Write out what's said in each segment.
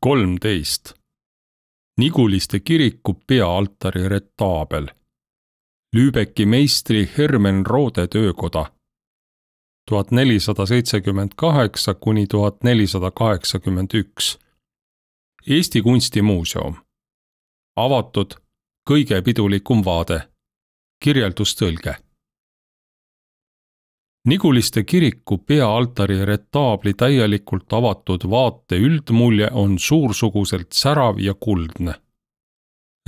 kolmteist. Niguliste kiriku peaaltari retaabel. Lüübeki meistri Hermen Roode töökoda. tuhat nelisada seitsekümmend kaheksa kuni tuhat nelisada kaheksakümmend üks. Eesti Kunstimuuseum. avatud kõige pidulikum vaade. kirjeldustõlge Niguliste kiriku peaaltari retaabli täielikult avatud vaate üldmulje on suursuguselt särav ja kuldne.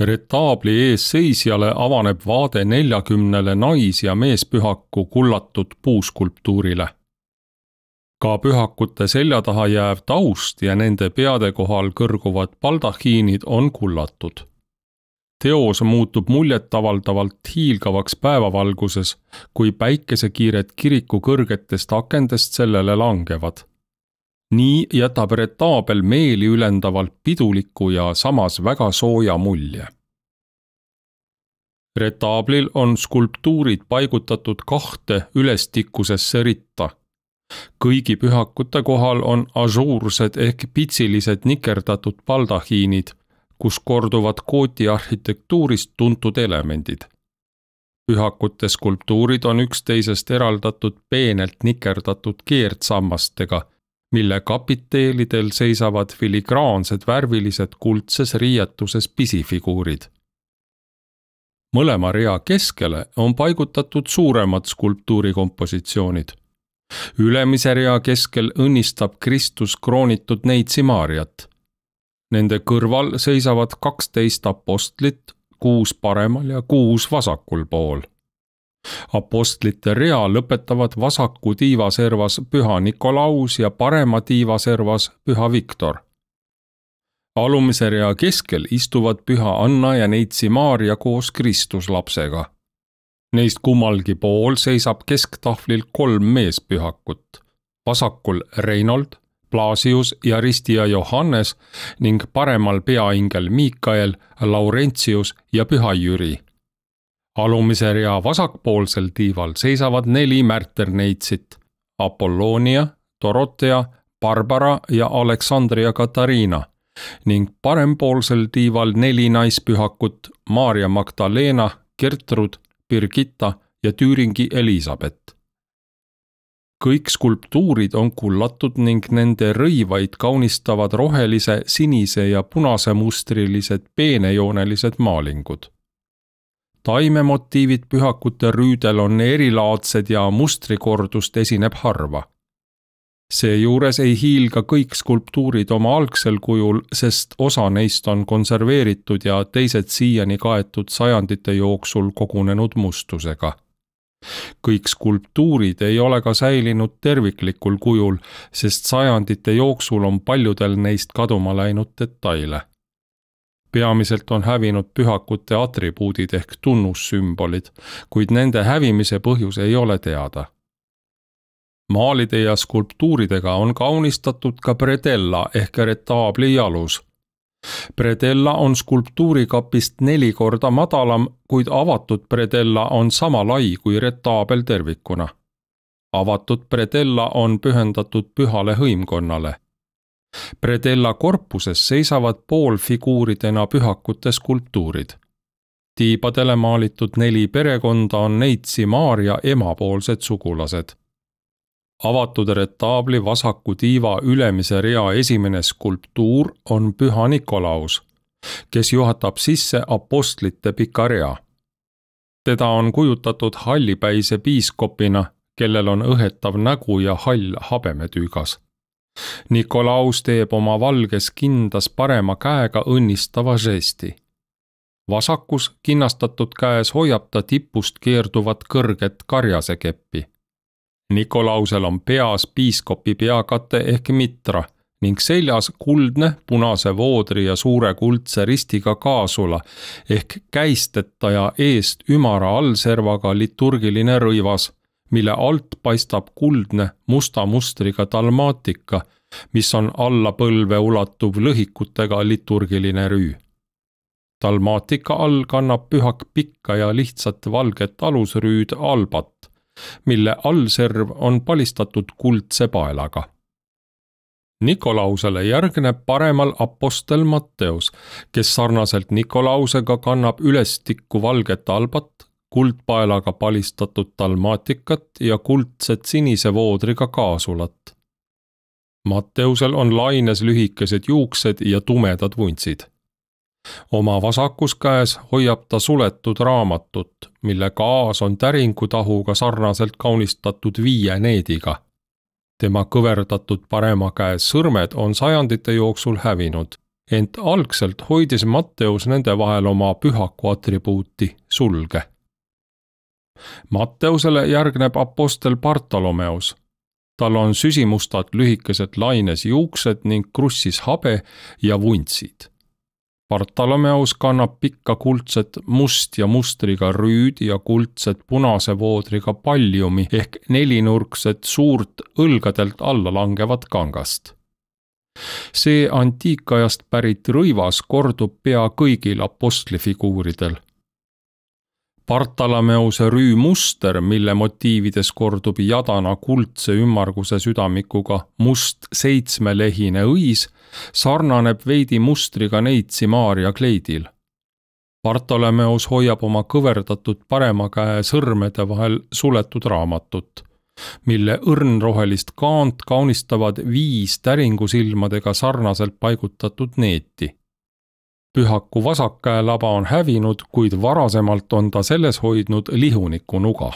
retaabli eesseisjale avaneb vaade neljakümnele nais- ja meespühaku kullatud puuskulptuurile. ka pühakute selja taha jääv taust ja nende peade kohal kõrguvad baldahiinid on kullatud teos muutub muljetavaldavalt hiilgavaks päevavalguses, kui päikesekiired kiriku kõrgetest akendest sellele langevad. nii jätab retaabel meeliülendavalt piduliku ja samas väga sooja mulje. retaablil on skulptuurid paigutatud kahte ülestikusesse ritta kõigi pühakute kohal on ažuursed ehk pitsilised nikerdatud baldahiinid kus korduvad kooti arhitektuurist tuntud elemendid. pühakute skulptuurid on üksteisest eraldatud peenelt nikerdatud keerdsammastega, mille kapiteelidel seisavad filigraansed värvilised kuldses riietuses pisifiguurid. mõlema rea keskele on paigutatud suuremad skulptuuri kompositsioonid. ülemise rea keskel õnnistab Kristus kroonitud neitsi Maarjat Nende kõrval seisavad kaksteist apostlit, kuus paremal ja kuus vasakul pool. Apostlite rea lõpetavad vasaku tiivaservas püha Nikolaus ja parema tiivaservas püha Viktor. alumise rea keskel istuvad püha Anna ja neitsi Maarja koos Kristuslapsega. Neist kummalgi pool seisab kesktahvlil kolm meespühakut, vasakul Reinold, Plaasius ja ristija Johannes ning paremal peaingel Miikael, Laurentius ja Püha Jüri. alumise rea vasakpoolsel tiival seisavad neli märterneitsit Apolloonia, Dorotea, Barbara ja Aleksandria Katariina ning parempoolsel tiival neli naispühakut Maarja Magdaleena, Gertrud, Birgitta ja Tüüringi Elizabeth kõik skulptuurid on kullatud ning nende rõivaid kaunistavad rohelise, sinise ja punase mustrilised peenejoonelised maalingud. taimemotiivid pühakute rüüdel on erilaadsed ja mustrikordust esineb harva. seejuures ei hiilga kõik skulptuurid oma algsel kujul, sest osa neist on konserveeritud ja teised siiani kaetud sajandite jooksul kogunenud mustusega kõik skulptuurid ei ole ka säilinud terviklikul kujul, sest sajandite jooksul on paljudel neist kaduma läinud detaile. peamiselt on hävinud pühakute atribuudid ehk tunnussümbolid, kuid nende hävimise põhjus ei ole teada maalide ja skulptuuridega on kaunistatud ka predella ehk retaabli jalus Predella on skulptuurikapist neli korda madalam, kuid avatud predella on sama lai kui retaabel tervikuna. avatud predella on pühendatud pühale hõimkonnale. Predella korpuses seisavad poolfiguuridena pühakute skulptuurid. tiibadele maalitud neli perekonda on neitsi Maarja emapoolsed sugulased avatud retaabli vasaku tiiva ülemise rea esimene skulptuur on püha Nikolaus, kes juhatab sisse apostlite pika rea. teda on kujutatud hallipäise piiskopina, kellel on õhetav nägu ja hall habemetüügas. Nikolaus teeb oma valges kindas parema käega õnnistava žesti vasakus kinnastatud käes hoiab ta tipust keerduvat kõrget karjasekeppi Nikolausel on peas piiskopi peakate ehk mitra ning seljas kuldne punase voodri ja suure kuldse ristiga kaasula ehk käisteta ja eest ümara allservaga liturgiline rõivas, mille alt paistab kuldne musta mustriga dalmaatika, mis on alla põlve ulatuv lõhikutega liturgiline rüü. dalmaatika all kannab pühak pikka ja lihtsat valget alusrüüd albat mille allserv on palistatud kuldse paelaga. Nikolausele järgneb paremal apostel Matteus, kes sarnaselt Nikolausega kannab ülestikku valget albat, kuldpaelaga palistatud dalmaatikat ja kuldset sinise voodriga kaasulat. Matteusel on laines lühikesed juuksed ja tumedad vuntsid oma vasakus käes hoiab ta suletud raamatut, mille kaas on täringutahuga sarnaselt kaunistatud viie neediga. tema kõverdatud parema käe sõrmed on sajandite jooksul hävinud, ent algselt hoidis Matteus nende vahel oma pühaku atribuuti, sulge. Matteusele järgneb Apostel Bartolomeus tal on süsimustad lühikesed laines juuksed ning krussis habe ja vuntsid Bartolomeus kannab pikka kuldset must ja mustriga rüüdi ja kuldset punase voodriga palliumi ehk nelinurkset suurt õlgadelt alla langevat kangast. see antiikajast pärit rõivas kordub pea kõigil apostlifiguuridel Bartalameuse rüümuster, mille motiivides kordub jadana kuldse ümmarguse südamikuga must seitsmelehine õis, sarnaneb veidi mustriga neitsi Maarja kleidil. Bartolomeos hoiab oma kõverdatud parema käe sõrmede vahel suletud raamatut, mille õrnrohelist kaant kaunistavad viis täringusilmadega sarnaselt paigutatud neeti pühaku vasak käe laba on hävinud, kuid varasemalt on ta selles hoidnud lihuniku nuga.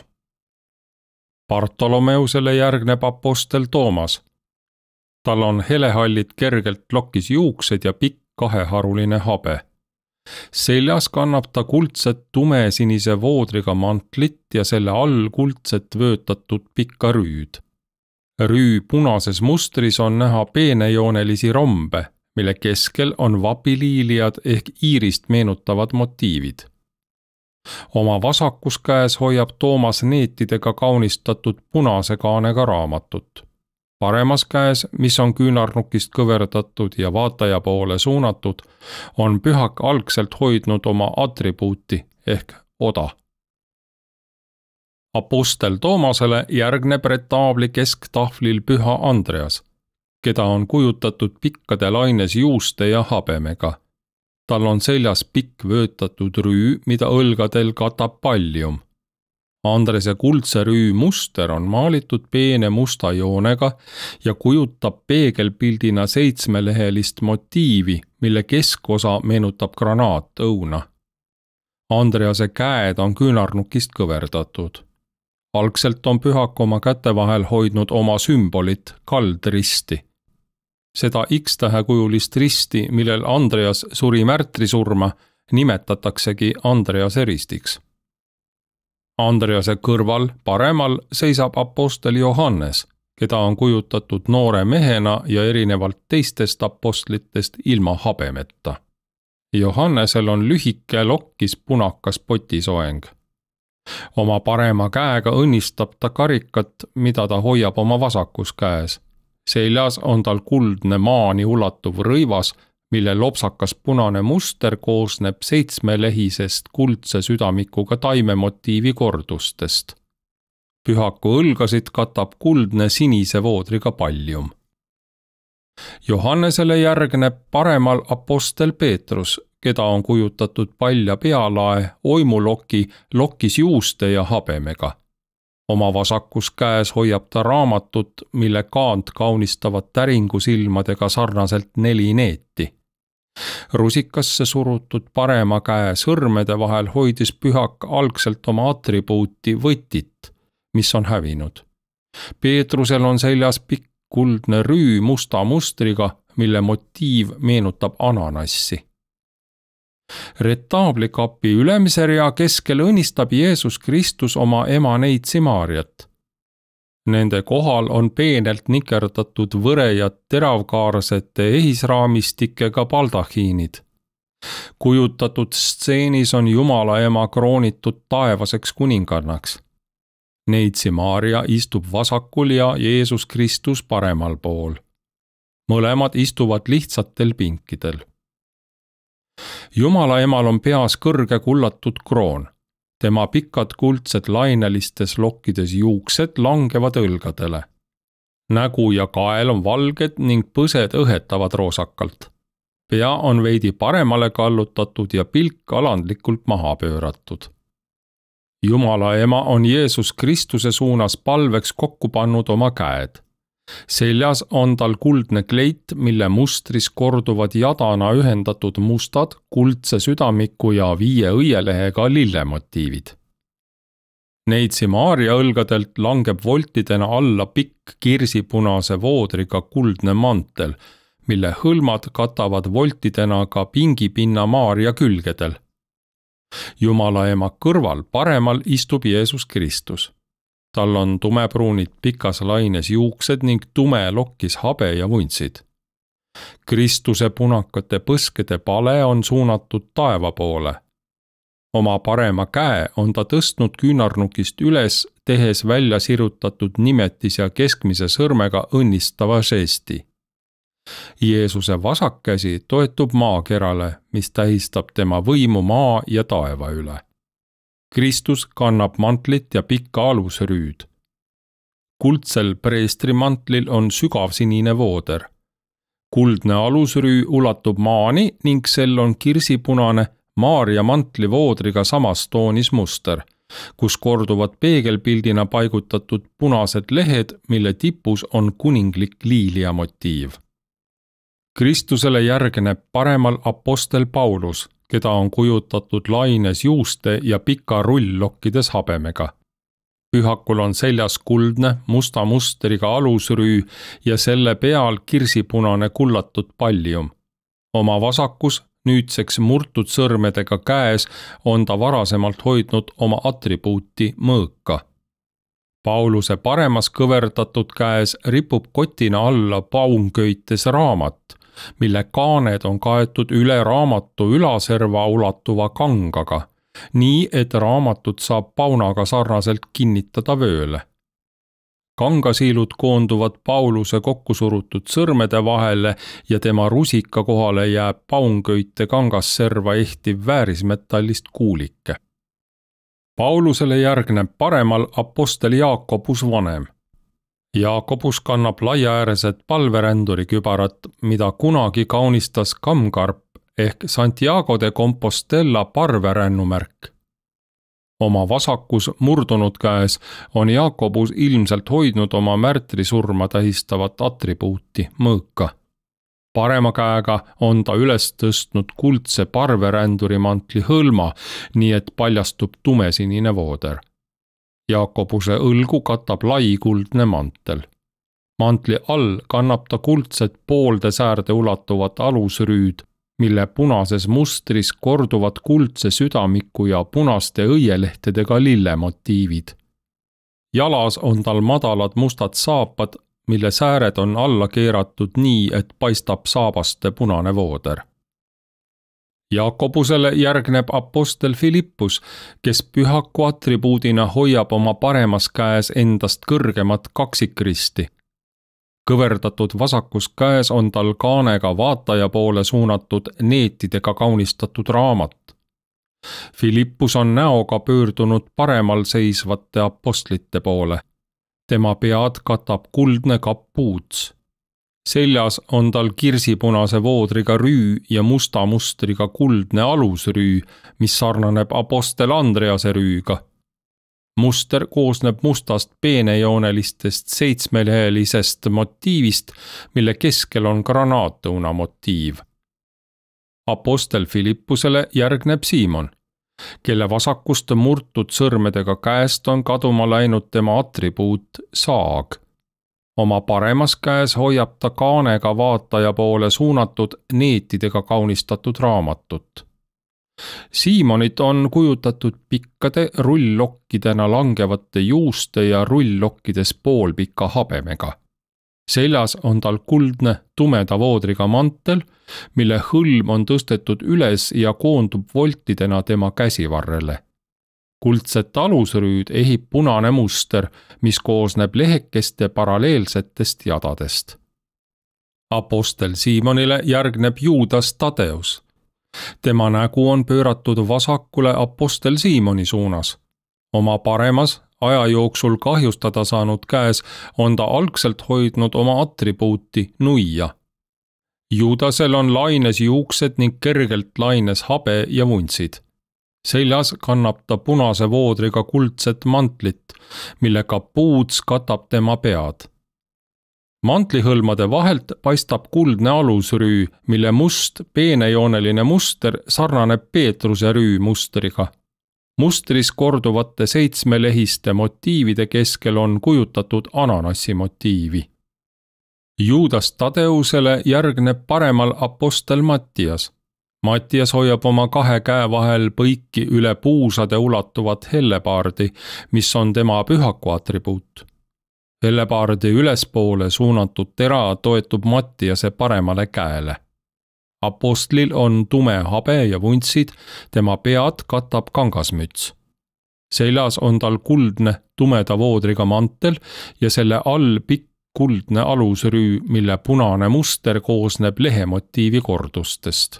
Bartolomeusele järgneb Apostel Toomas, tal on helehallid kergelt lokis juuksed ja pikk kaheharuline habe. seljas kannab ta kuldset tumesinise voodriga mantlit ja selle all kuldset vöötatud pikka rüüd. rüü punases mustris on näha peenejoonelisi rombe, mille keskel on vabiliiliad ehk iirist meenutavad motiivid oma vasakus käes hoiab Toomas neetidega kaunistatud punase kaanega raamatut paremas käes, mis on küünarnukist kõverdatud ja vaataja poole suunatud, on pühak algselt hoidnud oma atribuuti ehk oda. Apostel Toomasele järgneb retaabli kesktahvlil püha Andreas, keda on kujutatud pikkade laines juuste ja habemega. tal on seljas pikk vöötatud rüü, mida õlgadel katab pallium Andrese kuldse rüü muster on maalitud peene musta joonega ja kujutab peegelpildina seitsmelehelist motiivi, mille keskosa meenutab granaatõuna. Andrease käed on küünarnukist kõverdatud. algselt on pühak oma käte vahel hoidnud oma sümbolit, kaldristi. seda X-tähekujulist risti, millel Andreas suri märtrisurma, nimetataksegi Andrease ristiks Andrease kõrval paremal seisab apostel Johannes, keda on kujutatud noore mehena ja erinevalt teistest apostlitest ilma habemeta. Johannesel on lühike lokkis punakas potisoeng. oma parema käega õnnistab ta karikat, mida ta hoiab oma vasakus käes. seljas on tal kuldne maani ulatuv rõivas mille lopsakas punane muster koosneb seitsmelehisest kuldse südamikuga taimemotiivi kordustest. pühaku õlgasid katab kuldne sinise voodriga pallium. Johannesele järgneb paremal apostel Peetrus, keda on kujutatud palja pealae, oimuloki, lokis juuste ja habemega oma vasakus käes hoiab ta raamatut, mille kaant kaunistavad täringusilmadega sarnaselt neli neeti rusikasse surutud parema käe sõrmede vahel hoidis pühak algselt oma atribuuti võtit, mis on hävinud. Peetrusel on seljas pikk kuldne rüü musta mustriga, mille motiiv meenutab ananassi retaabli kapi ülemise rea keskel õnnistab Jeesus Kristus oma ema neitsi Maarjat. Nende kohal on peenelt nikerdatud võre- ja teravkaarsete ehisraamistikega baldahiinid. kujutatud stseenis on Jumala ema kroonitud taevaseks kuningannaks. Neitsi Maarja istub vasakul ja Jeesus Kristus paremal pool. mõlemad istuvad lihtsatel pinkidel jumala emal on peas kõrge kullatud kroon tema pikad kuldsed lainelistes lokkides juuksed langevad õlgadele. nägu ja kael on valged ning põsed õhetavad roosakalt. pea on veidi paremale kallutatud ja pilk alandlikult maha pööratud. jumala ema on Jeesus Kristuse suunas palveks kokku pannud oma käed seljas on tal kuldne kleit, mille mustris korduvad jadana ühendatud mustad, kuldse südamiku ja viie õielehega lillemotiivid. Neitsi Maarja õlgadelt langeb voltidena alla pikk kirsipunase voodriga kuldne mantel, mille hõlmad katavad voltidena ka pingipinna Maarja külgedel. jumala ema kõrval paremal istub Jeesus Kristus tal on tumepruunid pikas laines juuksed ning tume lokkis habe ja vuntsid. Kristuse punakate põskede pale on suunatud taeva poole. oma parema käe on ta tõstnud küünarnukist üles, tehes välja sirutatud nimetis ja keskmise sõrmega õnnistava žesti. Jeesuse vasak käsi toetub maakerale, mis tähistab tema võimu maa ja taeva üle Kristus kannab mantlit ja pikka alusrüüd. kuldsel preestrimantlil on sügavsinine vooder. kuldne alusrüü ulatub maani ning sel on kirsipunane Maarja mantli voodriga samas toonis muster, kus korduvad peegelpildina paigutatud punased lehed, mille tipus on kuninglik liilia motiiv Kristusele järgneb paremal Apostel Paulus keda on kujutatud laines juuste ja pika rull-lokkides habemega. pühakul on seljas kuldne musta mustriga alusrüü ja selle peal kirsipunane kullatud pallium. oma vasakus, nüüdseks murtud sõrmedega käes, on ta varasemalt hoidnud oma atribuuti mõõka Pauluse paremas kõverdatud käes ripub kotina alla paunköites raamat mille kaaned on kaetud üle raamatu ülaserva ulatuva kangaga, nii et raamatut saab paunaga sarnaselt kinnitada vööle. kangasiilud koonduvad Pauluse kokkusurutud sõrmede vahele ja tema rusika kohale jääb paunköite kangasserva ehtiv väärismetallist kuulike Paulusele järgneb paremal apostel Jaakobus Vanem, Jaakobus kannab laiaääreset palveränduri kübarat, mida kunagi kaunistas kammkarp ehk Santiago de Compostela parverännumärk. oma vasakus murdunud käes on Jaakobus ilmselt hoidnud oma märtrisurma tähistavat atribuuti, mõõka. parema käega on ta üles tõstnud kuldse parveränduri mantli hõlma, nii et paljastub tumesinine vooder Jaakobuse õlgu katab lai kuldne mantel. mantli all kannab ta kuldset poolde säärde ulatuvat alusrüüd, mille punases mustris korduvad kuldse südamiku ja punaste õielehtedega lillemotiivid. jalas on tal madalad mustad saapad, mille sääred on alla keeratud nii, et paistab saabaste punane vooder Jaakobusele järgneb Apostel Philippus, kes pühaku atribuudina hoiab oma paremas käes endast kõrgemat kaksikristi. kõverdatud vasakus käes on tal kaanega vaataja poole suunatud neetidega kaunistatud raamat. Philippus on näoga pöördunud paremal seisvate apostlite poole. tema pead katab kuldne kapuuts seljas on tal kirsipunase voodriga rüü ja musta mustriga kuldne alusrüü, mis sarnaneb Apostel Andrease rüüga. muster koosneb mustast peenejoonelistest seitsmelehelisest motiivist, mille keskel on granaatõuna motiiv. Apostel Philippusele järgneb Siimon, kelle vasakust murtud sõrmedega käest on kaduma läinud tema atribuut saag oma paremas käes hoiab ta kaanega vaataja poole suunatud neetidega kaunistatud raamatut. Siimonit on kujutatud pikkade rulllokkidena langevate juuste ja rulllokkides poolpika habemega. seljas on tal kuldne tumeda voodriga mantel, mille hõlm on tõstetud üles ja koondub voltidena tema käsivarrele kuldset alusrüüd ehib punane muster, mis koosneb lehekeste paralleelsetest jadadest. Apostel Siimonile järgneb Juudas Tadeus. tema nägu on pööratud vasakule Apostel Siimoni suunas. oma paremas, aja jooksul kahjustada saanud käes on ta algselt hoidnud oma atribuuti nuia. Juudasel on laines juuksed ning kergelt laines habe ja vuntsid seljas kannab ta punase voodriga kuldset mantlit, millega puuds katab tema pead. mantlihõlmade vahelt paistab kuldne alusrüü, mille must peenejooneline muster sarnaneb Peetruse rüü mustriga. mustris korduvate seitsmelehiste motiivide keskel on kujutatud ananassi motiivi Juudas Tadeusele järgneb paremal apostel Mattias Mattias hoiab oma kahe käe vahel põiki üle puusade ulatuvat hellepaardi, mis on tema pühaku atribuut. hellepaardi ülespoole suunatud tera toetub Mattiase paremale käele. Apostlil on tume habe ja vuntsid, tema pead katab kangasmüts seljas on tal kuldne tumeda voodriga mantel ja selle all pikk kuldne alusrüü, mille punane muster koosneb lehemotiivi kordustest.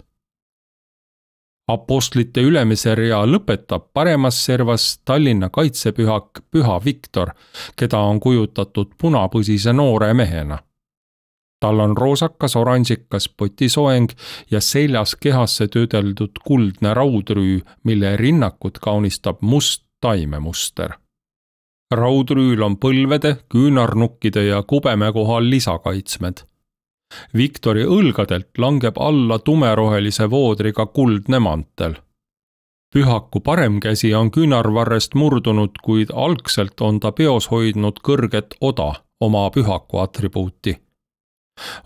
Apostlite ülemise rea lõpetab paremas servas Tallinna kaitsepühak Püha Viktor, keda on kujutatud punapõsise noore mehena. tal on roosakas oranžikas potisoeng ja seljas kehasse töödeldud kuldne raudrüü, mille rinnakut kaunistab must taimemuster raudrüül on põlvede, küünarnukkide ja kubeme kohal lisakaitsmed Viktori õlgadelt langeb alla tumerohelise voodriga kuldne mantel. pühaku parem käsi on küünarvarrest murdunud, kuid algselt on ta peos hoidnud kõrget oda, oma pühaku atribuuti.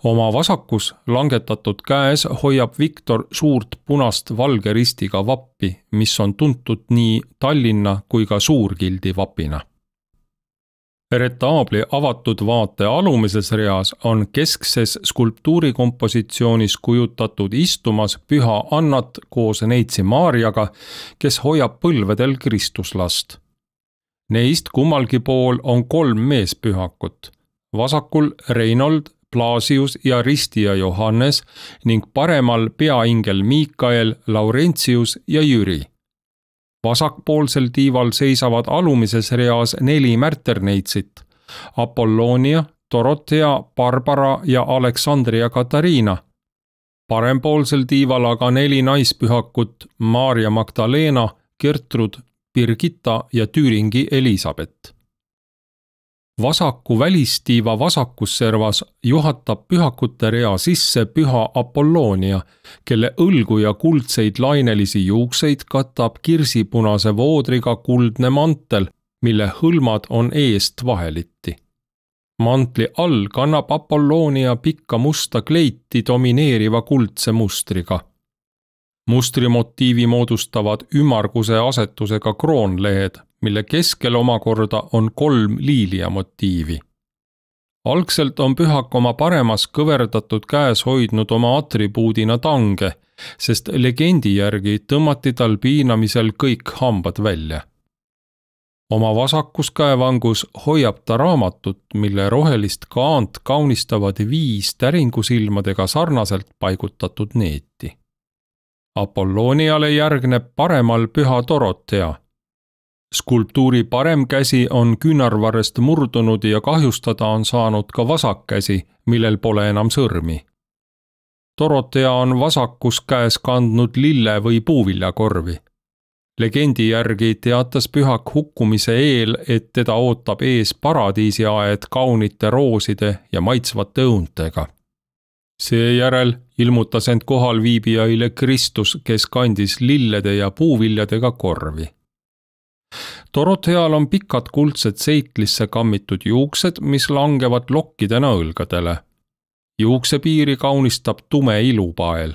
oma vasakus langetatud käes hoiab Viktor suurt punast valge ristiga vappi, mis on tuntud nii Tallinna kui ka Suurgildi vapina retaabli avatud vaate alumises reas on keskses skulptuuri kompositsioonis kujutatud istumas püha Annat koos neitsi Maarjaga, kes hoiab põlvedel Kristuslast. Neist kummalgi pool on kolm meespühakut, vasakul Reinold, Plaasius ja Ristija Johannes ning paremal peaingel Miikael, Laurentius ja Jüri vasakpoolsel tiival seisavad alumises reas neli märterneitsit, Apolloonia, Dorotea, Barbara ja Aleksandria Katariina. parempoolsel tiival aga neli naispühakut Maarja Magdaleena, Gertrud, Birgitta ja Tüüringi Elizabeth vasaku välistiiva vasakus servas juhatab pühakute rea sisse püha Apolloonia, kelle õlgu ja kuldseid lainelisi juukseid katab kirsipunase voodriga kuldne mantel, mille hõlmad on eest vaheliti. mantli all kannab Apolloonia pikka musta kleiti domineeriva kuldse mustriga mustrimotiivi moodustavad ümmarguse asetusega kroonlehed mille keskel omakorda on kolm liilia motiivi. algselt on pühak oma paremas kõverdatud käes hoidnud oma atribuudina tange, sest legendi järgi tõmmati tal piinamisel kõik hambad välja oma vasakus käevangus hoiab ta raamatut, mille rohelist kaant kaunistavad viis täringusilmadega sarnaselt paigutatud neeti. Apolloniale järgneb paremal püha Dorotea, skulptuuri parem käsi on küünarvarrest murdunud ja kahjustada on saanud ka vasak käsi, millel pole enam sõrmi. Dorotea on vasakus käes kandnud lille või puuviljakorvi. legendi järgi teatas pühak hukkumise eel, et teda ootab ees paradiisiaed kaunite rooside ja maitsvate õuntega. seejärel ilmutas end kohalviibijaile Kristus, kes kandis lillede ja puuviljadega korvi Dorotheal on pikad kuldsed seiklisse kammitud juuksed, mis langevad lokkidena õlgadele. juuksepiiri kaunistab tume ilupael.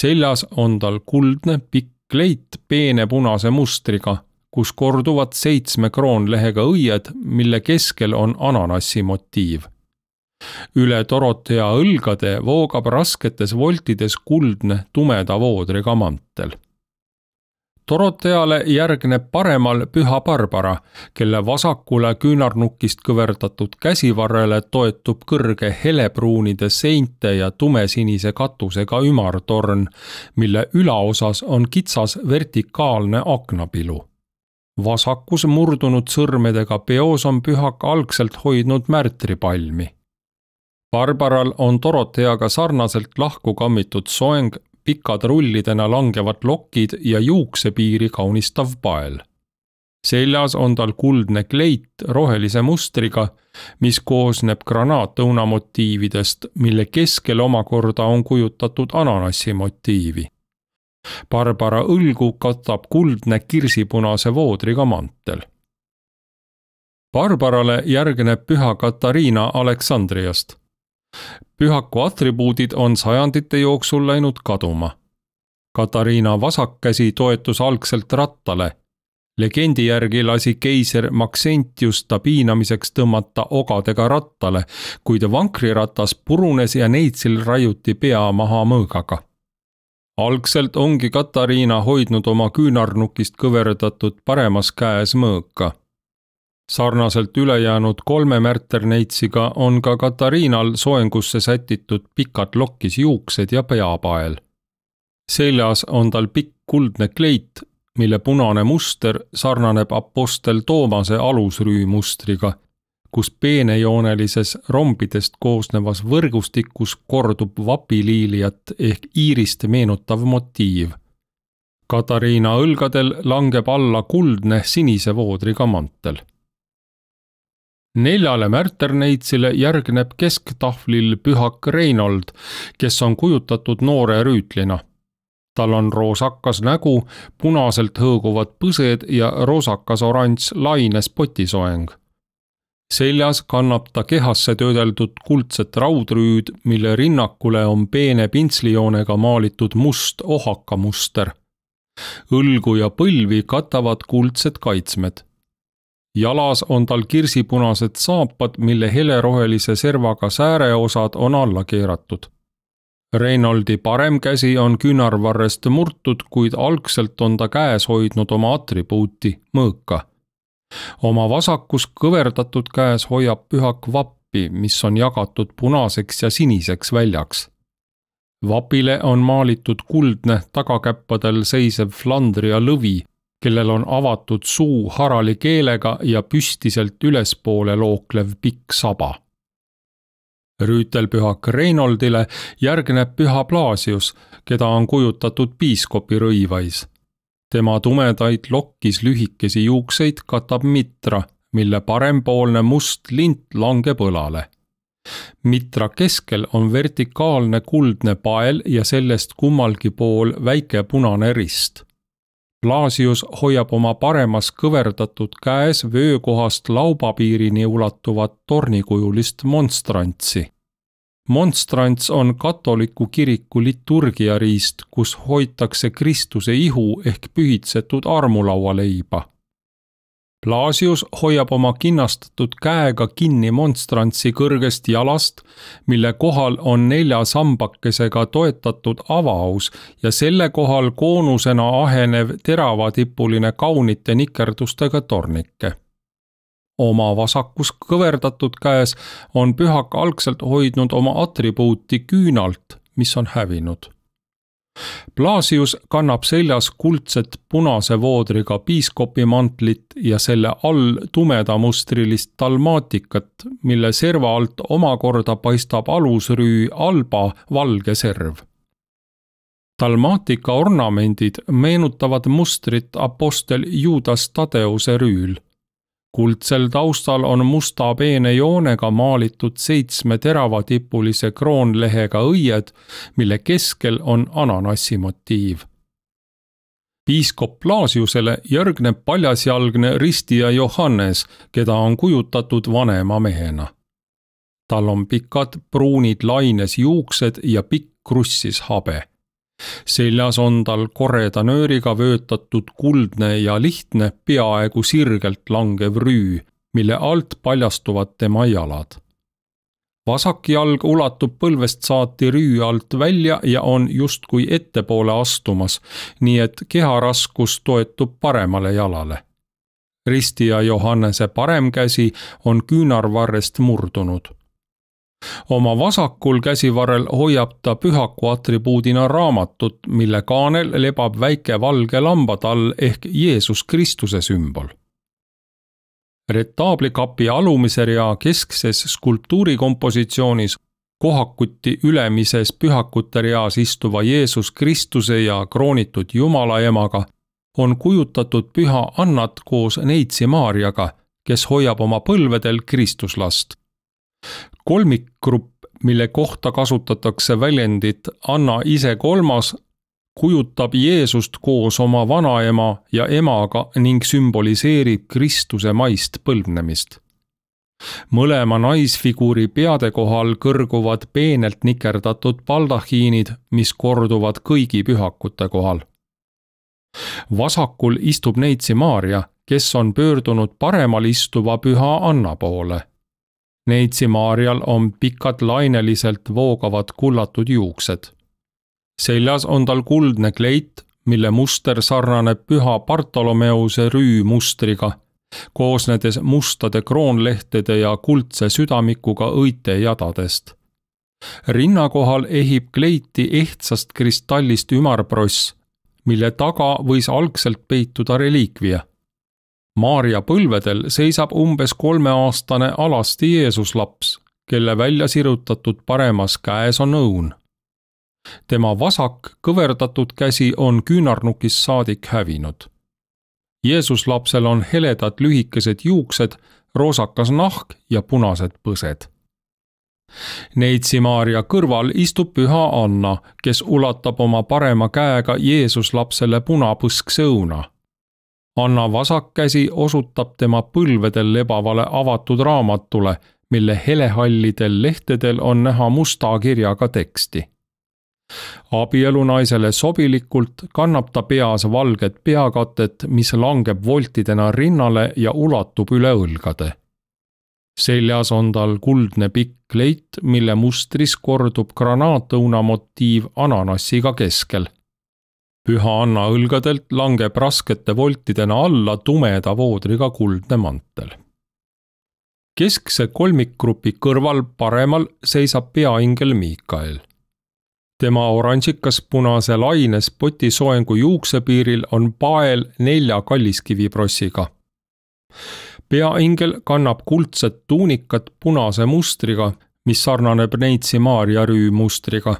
seljas on tal kuldne pikk kleit peene punase mustriga, kus korduvad seitsme kroonlehega õied, mille keskel on ananassi motiiv. üle Dorothea õlgade voogab rasketes voltides kuldne tumeda voodriga mantel Doroteale järgneb paremal Püha Barbara, kelle vasakule küünarnukist kõverdatud käsivarrele toetub kõrge helepruunide seinte ja tumesinise katusega ümartorn, mille ülaosas on kitsas vertikaalne aknapilu vasakus murdunud sõrmedega peos on pühak algselt hoidnud märtripalmi. Barbaral on Doroteaga sarnaselt lahku kammitud soeng, pikad rullidena langevad lokid ja juuksepiiri kaunistav pael. seljas on tal kuldne kleit rohelise mustriga, mis koosneb granaatõunamotiividest, mille keskel omakorda on kujutatud ananassi motiivi. Barbara õlgu katab kuldne kirsipunase voodriga mantel. Barbarale järgneb püha Katariina Aleksandriast pühaku atribuudid on sajandite jooksul läinud kaduma. Katariina vasakkäsi toetus algselt rattale. legendi järgi lasi keiser Maxentius ta piinamiseks tõmmata ogadega rattale, kuid vankriratas purunes ja neitsil raiuti pea maha mõõgaga algselt ongi Katariina hoidnud oma küünarnukist kõverdatud paremas käes mõõka sarnaselt ülejäänud kolme märterneitsiga on ka Katariinal soengusse sätitud pikad lokkis juuksed ja peapael. seljas on tal pikk kuldne kleit, mille punane muster sarnaneb Apostel Toomase alusrüümustriga, kus peenejoonelises rombidest koosnevas võrgustikus kordub vapiliiliat ehk iirist meenutav motiiv. Katariina õlgadel langeb alla kuldne sinise voodriga mantel neljale märterneitsile järgneb kesktahvlil pühak Reinold, kes on kujutatud noore rüütlina. tal on roosakas nägu, punaselt hõõguvad põsed ja roosakas oranž lainespotisoeng. seljas kannab ta kehasse töödeldud kuldset raudrüüd, mille rinnakule on peene pintslijoonega maalitud must ohakamuster. õlgu ja põlvi katavad kuldsed kaitsmed jalas on tal kirsipunased saapad, mille helerohelise servaga sääreosad on alla keeratud. Reinoldi parem käsi on küünarvarrest murtud, kuid algselt on ta käes hoidnud oma atribuuti, mõõka. oma vasakus kõverdatud käes hoiab pühak vappi, mis on jagatud punaseks ja siniseks väljaks vapile on maalitud kuldne tagakäppadel seisev flandria lõvi kellel on avatud suu harali keelega ja püstiselt ülespoole looklev pikk saba. rüütelpühak Reinoldile järgneb püha Plaasius, keda on kujutatud piiskopi rõivais. tema tumedaid lokkis lühikesi juukseid katab mitra, mille parempoolne must lint langeb õlale mitra keskel on vertikaalne kuldne pael ja sellest kummalgi pool väike punane rist Plaasius hoiab oma paremas kõverdatud käes vöökohast laubapiirini ulatuvat tornikujulist monstrantsi. monstrants on katoliku kiriku liturgiariist, kus hoitakse Kristuse ihu ehk pühitsetud armulaualeiba Laasius hoiab oma kinnastatud käega kinni monstrantsi kõrgest jalast, mille kohal on nelja sambakesega toetatud avaaus ja selle kohal koonusena ahenev teravatipuline kaunite nikerdustega tornike oma vasakus kõverdatud käes on pühak algselt hoidnud oma atribuuti küünalt, mis on hävinud Blasius kannab seljas kuldset punase voodriga piiskopimantlit ja selle all tumedamustrilist dalmaatikat, mille serva alt omakorda paistab alusrüü alba valge serv. dalmaatika ornamendid meenutavad mustrit apostel Juudas Tadeuse rüül kuldsel taustal on musta peene joonega maalitud seitsme teravatipulise kroonlehega õied, mille keskel on ananassi motiiv. piiskop Plaasiusele järgneb paljasjalgne ristija Johannes, keda on kujutatud vanema mehena. tal on pikad pruunid laines juuksed ja pikk krussis habe seljas on tal koreda nööriga vöötatud kuldne ja lihtne, peaaegu sirgelt langev rüü, mille alt paljastuvad tema jalad. vasak jalg ulatub põlvest saati rüü alt välja ja on justkui ettepoole astumas, nii et keharaskus toetub paremale jalale risti ja Johannese parem käsi on küünarvarrest murdunud oma vasakul käsivarrel hoiab ta pühaku atribuudina raamatut, mille kaanel lebab väike valge lambatall ehk Jeesus Kristuse sümbol. retablikapi alumise rea keskses skulptuurikompositsioonis kohakuti ülemises pühakute reas istuva Jeesus Kristuse ja kroonitud Jumala emaga on kujutatud püha Annat koos neitsi Maarjaga, kes hoiab oma põlvedel Kristuslast kolmikgrupp, mille kohta kasutatakse väljendit anna ise kolmas, kujutab Jeesust koos oma vanaema ja emaga ning sümboliseerib Kristuse maist põlvnemist. mõlema naisfiguuri peade kohal kõrguvad peenelt nikerdatud baldahiinid, mis korduvad kõigi pühakute kohal. vasakul istub neitsi Maarja, kes on pöördunud paremal istuva püha Anna poole neitsi Maarjal on pikad laineliselt voogavad kullatud juuksed. seljas on tal kuldne kleit, mille muster sarnaneb püha Bartolomeuse rüümustriga, koosnedes mustade kroonlehtede ja kuldse südamikuga õitejadadest. rinna kohal ehib kleiti ehtsast kristallist ümarpross, mille taga võis algselt peituda reliikvia Maarja põlvedel seisab umbes kolmeaastane alasti Jeesuslaps, kelle välja sirutatud paremas käes on õun. tema vasak kõverdatud käsi on küünarnukist saadik hävinud. Jeesuslapsel on heledad lühikesed juuksed, roosakas nahk ja punased põsed. Neitsi Maarja kõrval istub püha Anna, kes ulatab oma parema käega Jeesuslapsele punapõskse õuna Anna vasakkäsi osutab tema põlvedel lebavale avatud raamatule, mille helehallidel lehtedel on näha musta kirjaga teksti. abielunaisele sobilikult kannab ta peas valget peakatet, mis langeb voltidena rinnale ja ulatub üle õlgade. seljas on tal kuldne pikk kleit, mille mustris kordub granaatõunamotiiv ananassiga keskel püha Anna õlgadelt langeb raskete voltidena alla tumeda voodriga kuldne mantel. keskse kolmikgrupi kõrval paremal seisab peaingel Miikael. tema oranžikas punase laines potisoengu juuksepiiril on pael nelja kalliskiviprossiga. peaingel kannab kuldset tuunikat punase mustriga, mis sarnaneb Neitsi Maarja rüü mustriga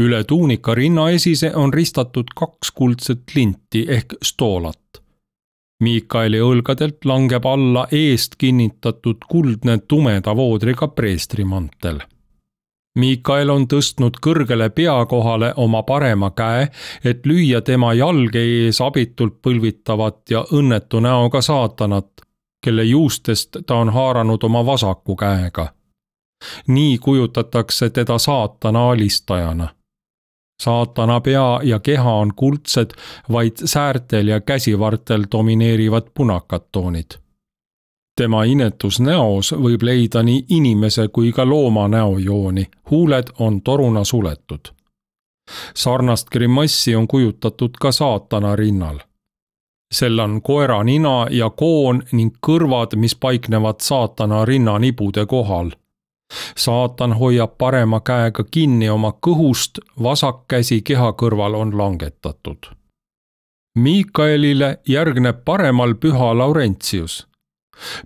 üle tuunika rinnaesise on ristatud kaks kuldset linti ehk stoolat. Miikaeli õlgadelt langeb alla eest kinnitatud kuldne tumeda voodriga preestrimantel. Miikael on tõstnud kõrgele peakohale oma parema käe, et lüüa tema jalge ees abitult põlvitavat ja õnnetu näoga saatanat, kelle juustest ta on haaranud oma vasaku käega. nii kujutatakse teda saatana alistajana saatana pea ja keha on kuldsed, vaid säärtel ja käsivartel domineerivad punakad toonid. tema inetus näos võib leida nii inimese kui ka looma näojooni, huuled on toruna suletud. sarnast grimassi on kujutatud ka saatana rinnal. sel on koera nina ja koon ning kõrvad, mis paiknevad saatana rinnanibude kohal saatan hoiab parema käega kinni oma kõhust, vasak käsi keha kõrval on langetatud. Miikaelile järgneb paremal püha Laurentius.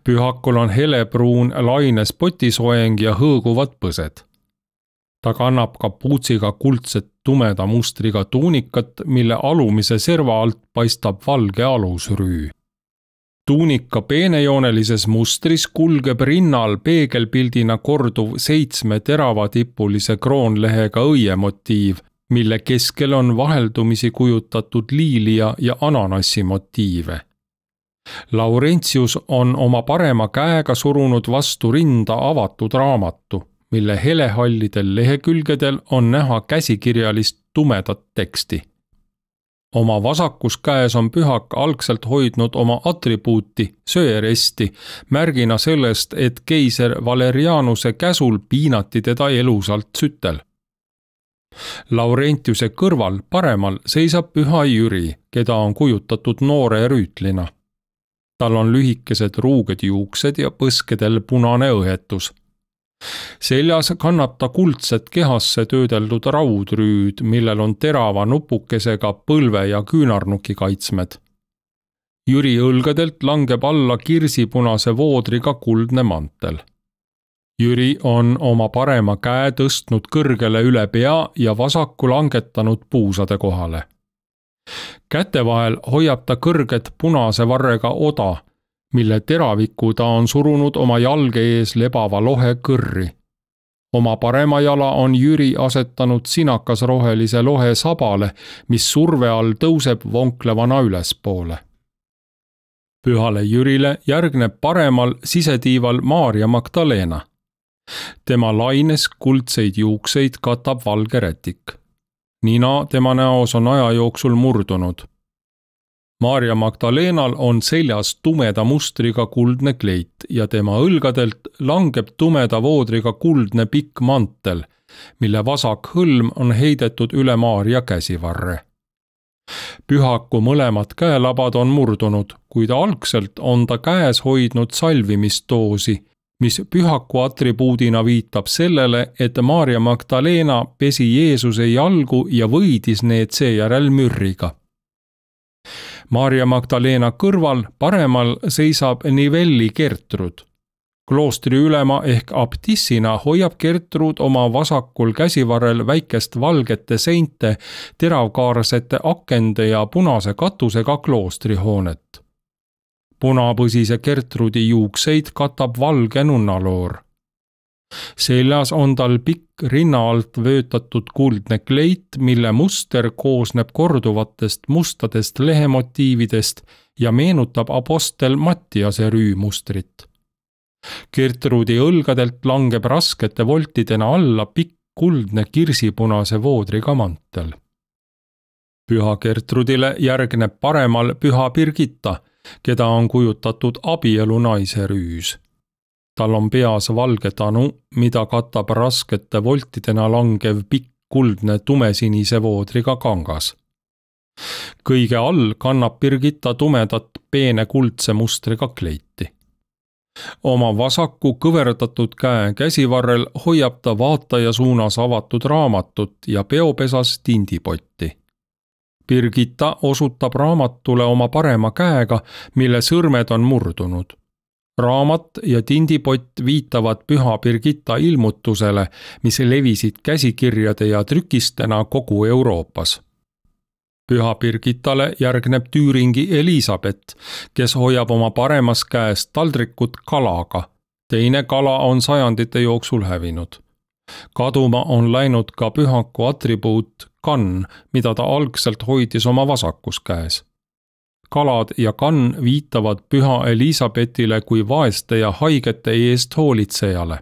pühakul on helepruun laines potisoeng ja hõõguvad põsed. ta kannab kapuutsiga kuldset tumeda mustriga tuunikat, mille alumise serva alt paistab valge alusrüü tuunika peenejoonelises mustris kulgeb rinnal peegelpildina korduv seitsme teravatippulise kroonlehega õiemotiiv, mille keskel on vaheldumisi kujutatud liilia ja ananassi motiive. Laurentius on oma parema käega surunud vastu rinda avatud raamatu, mille helehallidel lehekülgedel on näha käsikirjalist tumedat teksti oma vasakus käes on pühak algselt hoidnud oma atribuuti, söeresti, märgina sellest, et keiser Valerianuse käsul piinati teda elusalt sütel. Laurentiuse kõrval paremal seisab püha Jüri, keda on kujutatud noore rüütlina. tal on lühikesed ruuged juuksed ja põskedel punane õhetus seljas kannab ta kuldset kehasse töödeldud raudrüüd, millel on terava nupukesega põlve ja küünarnuki kaitsmed. Jüri õlgadelt langeb alla kirsipunase voodriga kuldne mantel. Jüri on oma parema käe tõstnud kõrgele üle pea ja vasaku langetanud puusade kohale käte vahel hoiab ta kõrget punase varrega oda, mille teraviku ta on surunud oma jalge ees lebava lohe kõrri. oma parema jala on Jüri asetanud sinakas rohelise lohe sabale, mis surve all tõuseb vonklevana ülespoole. pühale Jürile järgneb paremal sisetiival Maarja Magdalena. tema laines kuldseid juukseid katab valge rätik nina tema näos on aja jooksul murdunud Maarja Magdalenal on seljas tumeda mustriga kuldne kleit ja tema õlgadelt langeb tumeda voodriga kuldne pikk mantel, mille vasak hõlm on heidetud üle Maarja käsivarre. pühaku mõlemad käelabad on murdunud, kuid algselt on ta käes hoidnud salvimistoosi, mis pühaku atribuudina viitab sellele, et Maarja Magdalena pesi Jeesuse jalgu ja võidis need seejärel mürriga Maarja Magdaleena kõrval paremal seisab Nivelli Gertrud. kloostri ülema ehk abtissina hoiab Gertrud oma vasakul käsivarrel väikest valgete seinte, teravkaarsete akende ja punase katusega kloostrihoonet punapõsise Gertrudi juukseid katab valge nunnaloor seljas on tal pikk rinna alt vöötatud kuldne kleit, mille muster koosneb korduvatest mustadest lehemotiividest ja meenutab Apostel Mattiase rüümustrit. Gertrudi õlgadelt langeb raskete voltidena alla pikk kuldne kirsipunase voodriga mantel. püha Gertrudile järgneb paremal püha Birgitta, keda on kujutatud abielunaise rüüs tal on peas valge tanu, mida katab raskete voltidena langev pikk kuldne tumesinise voodriga kangas. kõige all kannab Birgitta tumedat peene kuldse mustriga kleiti. oma vasaku kõverdatud käe käsivarrel hoiab ta vaataja suunas avatud raamatut ja peopesas tindipotti Birgitta osutab raamatule oma parema käega, mille sõrmed on murdunud raamat ja tindipott viitavad püha Birgitta ilmutusele, mis levisid käsikirjade ja trükistena kogu Euroopas püha Birgitale järgneb Tüüringi Elizabeth, kes hoiab oma paremas käes taldrikut kalaga. teine kala on sajandite jooksul hävinud. kaduma on läinud ka pühaku atribuut kann, mida ta algselt hoidis oma vasakus käes kalad ja kann viitavad püha Elizabethile kui vaeste ja haigete eest hoolitsejale.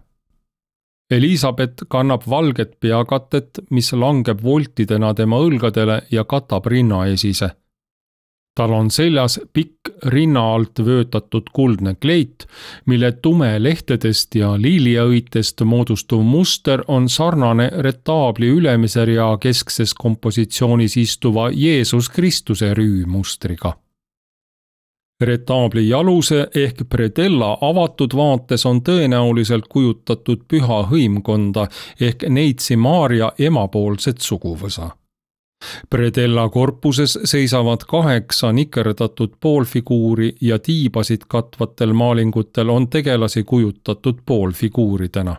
Elizabeth kannab valget peakatet, mis langeb voltidena tema õlgadele ja katab rinnaesise. tal on seljas pikk rinna alt vöötatud kuldne kleit, mille tume lehtedest ja liliaõitest moodustuv muster on sarnane retaabli ülemise rea keskses kompositsioonis istuva Jeesus Kristuse rüü mustriga retaabli jaluse ehk predella avatud vaates on tõenäoliselt kujutatud püha hõimkonda ehk neitsi Maarja emapoolset suguvõsa. Predella korpuses seisavad kaheksa nikerdatud poolfiguuri ja tiibasid katvatel maalingutel on tegelasi kujutatud poolfiguuridena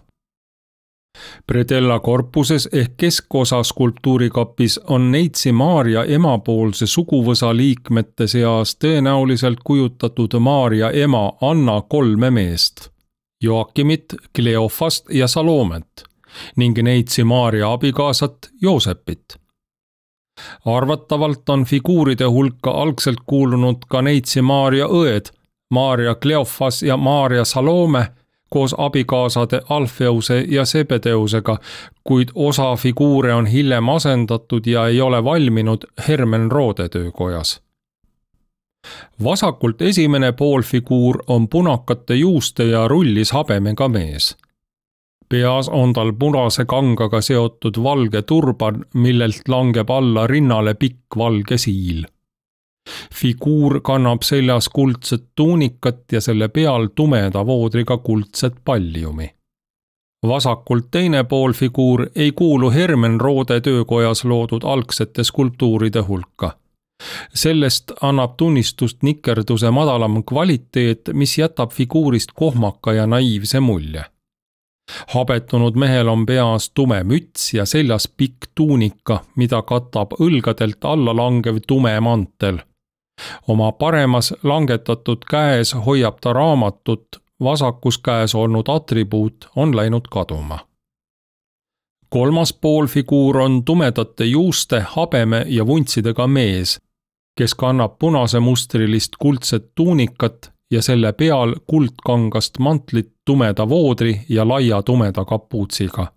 Predella korpuses ehk keskosa skulptuurikapis on Neitsi Maarja emapoolse suguvõsa liikmete seas tõenäoliselt kujutatud Maarja ema Anna kolme meest, Joakimit, Kleofast ja Salomet ning Neitsi Maarja abikaasat Joosepit arvatavalt on figuuride hulka algselt kuulunud ka Neitsi Maarja õed, Maarja Kleofas ja Maarja Salome koos abikaasade Alfeuse ja Sebedeusega, kuid osa figuure on hiljem asendatud ja ei ole valminud Hermen Roode töökojas. vasakult esimene poolfiguur on punakate juuste ja rullis habemega mees. peas on tal punase kangaga seotud valge turban, millelt langeb alla rinnale pikk valge siil figuur kannab seljas kuldset tuunikat ja selle peal tumeda voodriga kuldset palliumi. vasakult teine poolfiguur ei kuulu Hermen Roode töökojas loodud algsete skulptuuride hulka. sellest annab tunnistust nikerduse madalam kvaliteet, mis jätab figuurist kohmaka ja naiivse mulje habetunud mehel on peas tume müts ja seljas pikk tuunika, mida katab õlgadelt alla langev tume mantel oma paremas langetatud käes hoiab ta raamatut, vasakus käes olnud atribuut on läinud kaduma. kolmas poolfiguur on tumedate juuste, habeme ja vuntsidega mees, kes kannab punasemustrilist kuldset tuunikat ja selle peal kuldkangast mantlit tumeda voodri ja laia tumeda kapuutsiga.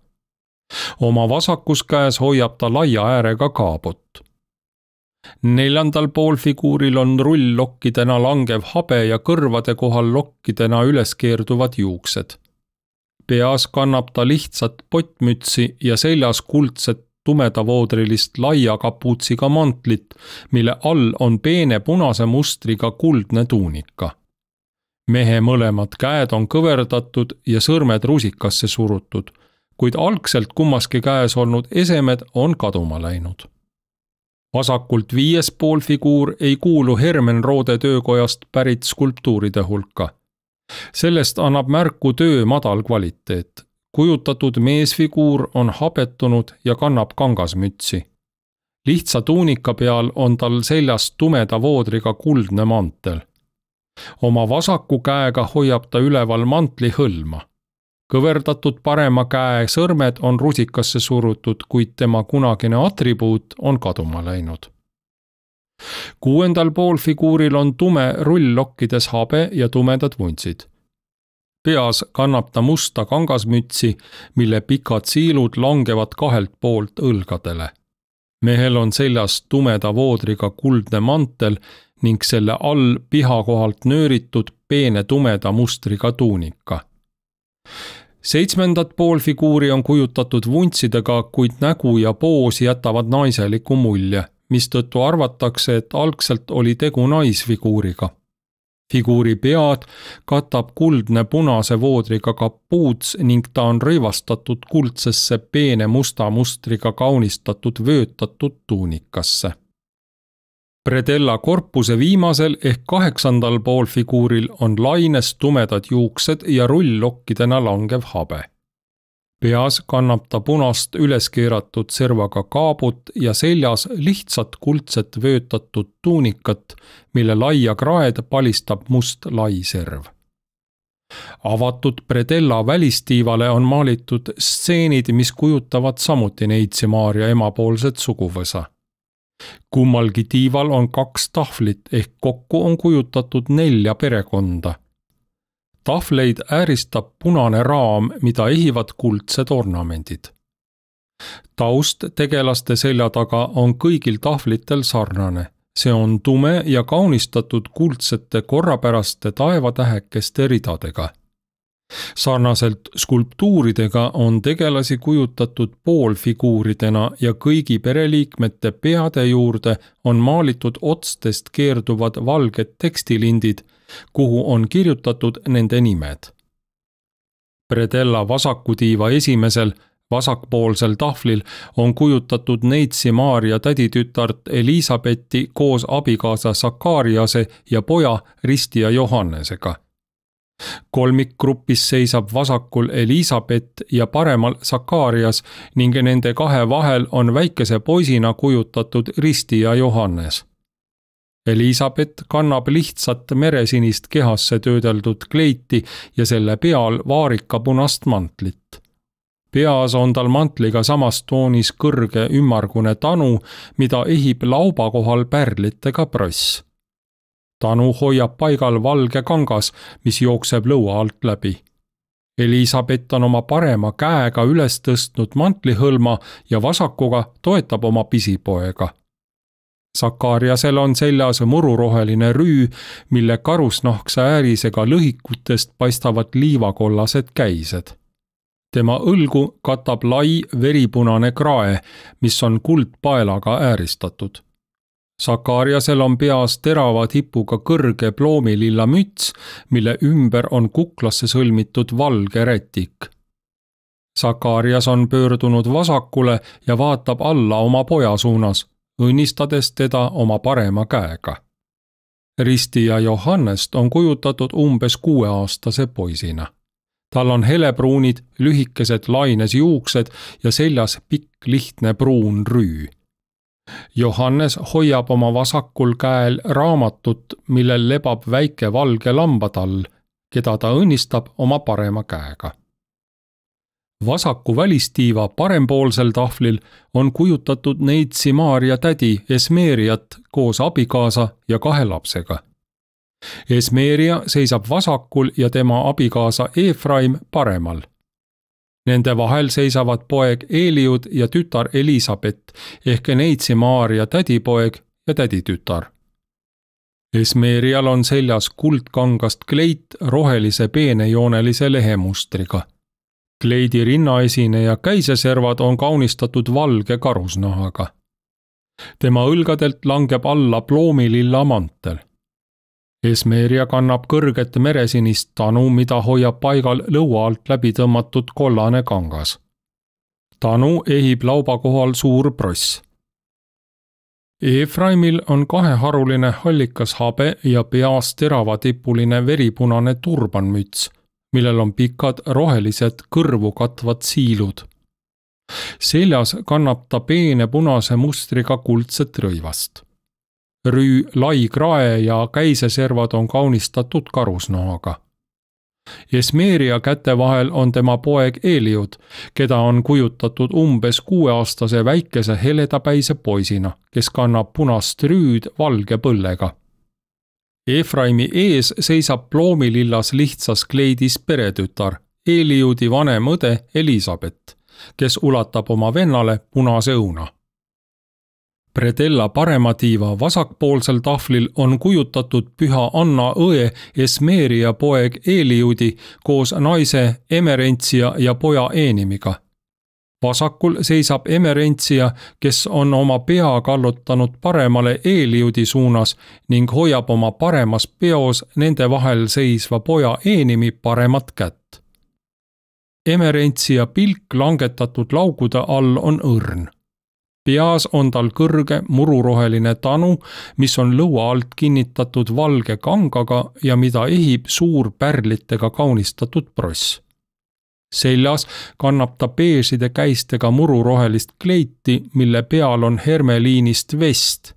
oma vasakus käes hoiab ta laia äärega kaabut neljandal poolfiguuril on rull-lokkidena langev habe ja kõrvade kohal lokkidena üles keerduvad juuksed. peas kannab ta lihtsat pottmütsi ja seljas kuldset tumedavoodrilist laia kapuutsiga mantlit, mille all on peene punase mustriga kuldne tuunika. mehe mõlemad käed on kõverdatud ja sõrmed rusikasse surutud, kuid algselt kummaski käes olnud esemed on kaduma läinud vasakult viies poolfiguur ei kuulu Hermen Roode töökojast pärit skulptuuride hulka. sellest annab märku töö madal kvaliteet. kujutatud meesfiguur on habetunud ja kannab kangasmütsi. lihtsa tuunika peal on tal seljas tumeda voodriga kuldne mantel. oma vasaku käega hoiab ta üleval mantli hõlma kõverdatud parema käe sõrmed on rusikasse surutud, kuid tema kunagine atribuut on kaduma läinud. kuuendal poolfiguuril on tume rull lokkides habe ja tumedad vuntsid. peas kannab ta musta kangasmütsi, mille pikad siilud langevad kahelt poolt õlgadele. mehel on seljas tumeda voodriga kuldne mantel ning selle all piha kohalt nööritud peene tumeda mustriga tuunika seitsmendat poolfiguuri on kujutatud vuntsidega, kuid nägu ja poos jätavad naiseliku mulje, mistõttu arvatakse, et algselt oli tegu naisfiguuriga. figuuri pead katab kuldne punase voodriga kapuuts ning ta on rõivastatud kuldsesse peene musta mustriga kaunistatud vöötatud tuunikasse predella korpuse viimasel ehk kaheksandal poolfiguuril on laines tumedad juuksed ja rull-lokkidena langev habe. peas kannab ta punast üles keeratud servaga kaabut ja seljas lihtsat kuldset vöötatud tuunikat, mille laia kraed palistab must lai serv avatud predella välistiivale on maalitud stseenid, mis kujutavad samuti Neitsi Maarja emapoolset suguvõsa kummalgi tiival on kaks tahvlit ehk kokku on kujutatud nelja perekonda. tahvleid ääristab punane raam, mida ehivad kuldsed ornamendid. taust tegelaste selja taga on kõigil tahvlitel sarnane, see on tume ja kaunistatud kuldsete korrapäraste taevatähekeste ridadega sarnaselt skulptuuridega on tegelasi kujutatud poolfiguuridena ja kõigi pereliikmete peade juurde on maalitud otstest keerduvad valged tekstilindid, kuhu on kirjutatud nende nimed. Predella vasakutiiva esimesel, vasakpoolsel tahvlil on kujutatud neitsi Maarja täditütart Elisabethi koos abikaasa Sakariase ja poja Ristia Johannesega kolmikgrupis seisab vasakul Elizabeth ja paremal Sakarias ning nende kahe vahel on väikese poisina kujutatud Risti ja Johannes. Elizabeth kannab lihtsat meresinist kehasse töödeldud kleiti ja selle peal vaarika punast mantlit peas on tal mantliga samas toonis kõrge ümmargune tanu, mida ehib lauba kohal pärlitega pross Tanu hoiab paigal valge kangas, mis jookseb lõua alt läbi. Elizabeth on oma parema käega üles tõstnud mantlihõlma ja vasakuga toetab oma pisipoega. Sakariasel on seljas mururoheline rüü, mille karusnahkse äärisega lõhikutest paistavad liivakollased käised tema õlgu katab lai veripunane krae, mis on kuldpaelaga ääristatud Sakariasel on peas terava tipuga kõrge ploomililla müts, mille ümber on kuklasse sõlmitud valge rätik. Sakarias on pöördunud vasakule ja vaatab alla oma poja suunas, õnnistades teda oma parema käega. risti ja Johannest on kujutatud umbes kuueaastase poisina. tal on helepruunid, lühikesed laines juuksed ja seljas pikk lihtne pruun rüü Johannes hoiab oma vasakul käel raamatut, millel lebab väike valge lambatall, keda ta õnnistab oma parema käega. vasaku välistiiva parempoolsel tahvlil on kujutatud neitsi Maarja tädi Esmeriat koos abikaasa ja kahe lapsega. Esmeria seisab vasakul ja tema abikaasa Efraim paremal Nende vahel seisavad poeg Eeliud ja tütar Elizabeth ehk Neitsi Maarja tädipoeg ja täditütar Esmerial on seljas kuldkangast kleit rohelise peenejoonelise lehemustriga. kleidi rinnaesine ja käiseservad on kaunistatud valge karusnahaga. tema õlgadelt langeb alla ploomililla mantel. Esmeria kannab kõrget meresinist tanu, mida hoiab paigal lõua alt läbi tõmmatud kollane kangas. tanu ehib lauba kohal suur pross. Efraimil on kaheharuline hallikas habe ja peas teravatipuline veripunane turbanmüts, millel on pikad rohelised kõrvu katvad siilud. seljas kannab ta peene punase mustriga kuldset rõivast rüü lai krae ja käiseservad on kaunistatud karusnahaga. Esmeeria käte vahel on tema poeg Eliud, keda on kujutatud umbes kuueaastase väikese heledapäise poisina, kes kannab punast rüüd valge põllega. Efraimi ees seisab loomilillas lihtsas kleidis peretütar, Eliudi vanem õde Elizabeth, kes ulatab oma vennale punase õuna Predella parema tiiva vasakpoolsel tahvlil on kujutatud püha Anna õe Esmeria poeg Eeliudi koos naise Emerentsia ja poja Eenimiga vasakul seisab Emerentsia, kes on oma pea kallutanud paremale eeliudi suunas ning hoiab oma paremas peos nende vahel seisva poja Eenimi paremat kätt. Emerentsia pilk langetatud laugude all on õrn peas on tal kõrge mururoheline tanu, mis on lõua alt kinnitatud valge kangaga ja mida ehib suur pärlitega kaunistatud pross. seljas kannab ta beežide käistega mururohelist kleiti, mille peal on hermeliinist vest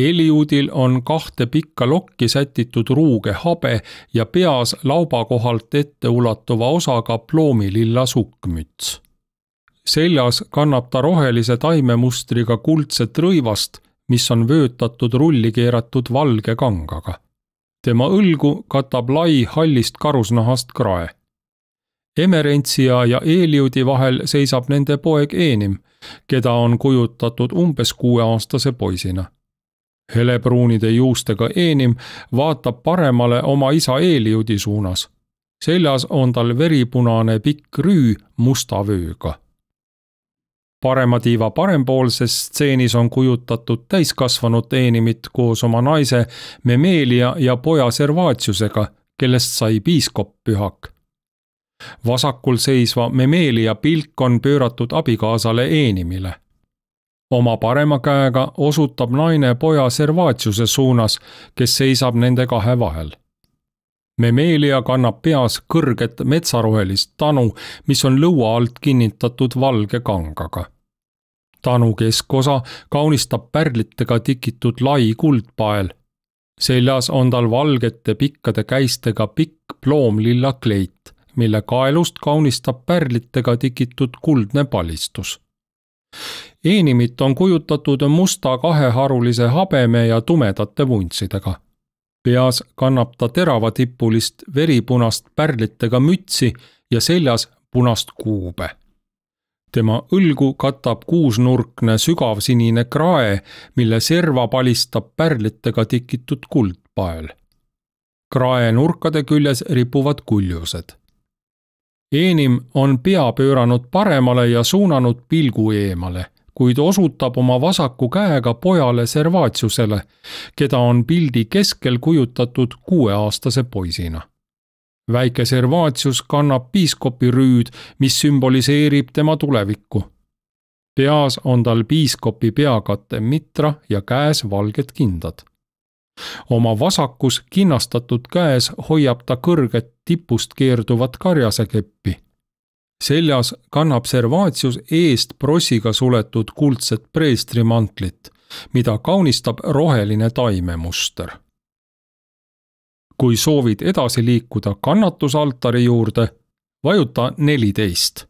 Eliudil on kahte pikka lokki sätitud ruuge habe ja peas lauba kohalt etteulatuva osaga ploomililla sukkmüts seljas kannab ta rohelise taimemustriga kuldset rõivast, mis on vöötatud rulli keeratud valge kangaga. tema õlgu katab lai hallist karusnahast krae. Emerentsia ja Eeliudi vahel seisab nende poeg Eenim, keda on kujutatud umbes kuueaastase poisina helepruunide juustega Eenim vaatab paremale oma isa Eeliudi suunas. seljas on tal veripunane pikk rüü musta vööga parema tiiva parempoolses stseenis on kujutatud täiskasvanud Eenimit koos oma naise Memelia ja poja Servatiusega, kellest sai piiskop pühak. vasakul seisva Memelia pilk on pööratud abikaasale Eenimile. oma parema käega osutab naine poja Servatiuse suunas, kes seisab nende kahe vahel Memelia kannab peas kõrget metsarohelist tanu, mis on lõua alt kinnitatud valge kangaga. tanu keskosa kaunistab pärlitega tikitud lai kuldpael. seljas on tal valgete pikkade käistega pikk ploomlilla kleit, mille kaelust kaunistab pärlitega tikitud kuldne palistus Eenimit on kujutatud musta kaheharulise habeme ja tumedate vuntsidega peas kannab ta teravatipulist veripunast pärlitega mütsi ja seljas punast kuube. tema õlgu katab kuusnurkne sügavsinine krae, mille serva palistab pärlitega tikitud kuldpael. krae nurkade küljes ripuvad kuljused. Eenim on pea pööranud paremale ja suunanud pilgu eemale kuid osutab oma vasaku käega pojale Servatiusele, keda on pildi keskel kujutatud kuueaastase poisina. väike Servatius kannab piiskopi rüüd, mis sümboliseerib tema tulevikku. peas on tal piiskopi peakate mitra ja käes valged kindad oma vasakus kinnastatud käes hoiab ta kõrget tipust keerduvat karjasekeppi seljas kannab Servatius eest prosiga suletud kuldset preestrimantlit, mida kaunistab roheline taimemuster. kui soovid edasi liikuda kannatusaltari juurde, vajuta neliteist